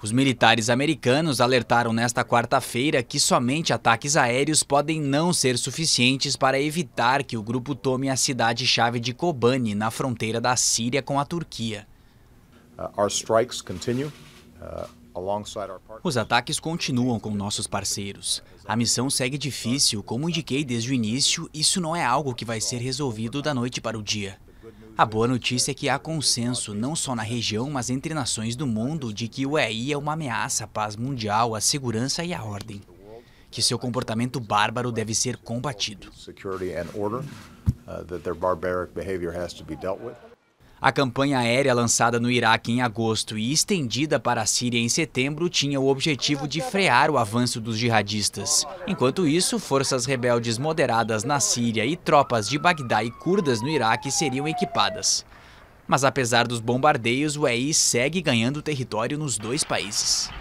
Os militares americanos alertaram nesta quarta-feira que somente ataques aéreos podem não ser suficientes para evitar que o grupo tome a cidade-chave de Kobani, na fronteira da Síria com a Turquia. Uh, uh, Os ataques continuam com nossos parceiros. A missão segue difícil, como indiquei desde o início, isso não é algo que vai ser resolvido da noite para o dia. A boa notícia é que há consenso, não só na região, mas entre nações do mundo, de que o EI é uma ameaça à paz mundial, à segurança e à ordem. Que seu comportamento bárbaro deve ser combatido. A campanha aérea lançada no Iraque em agosto e estendida para a Síria em setembro tinha o objetivo de frear o avanço dos jihadistas. Enquanto isso, forças rebeldes moderadas na Síria e tropas de Bagdá e curdas no Iraque seriam equipadas. Mas apesar dos bombardeios, o EI segue ganhando território nos dois países.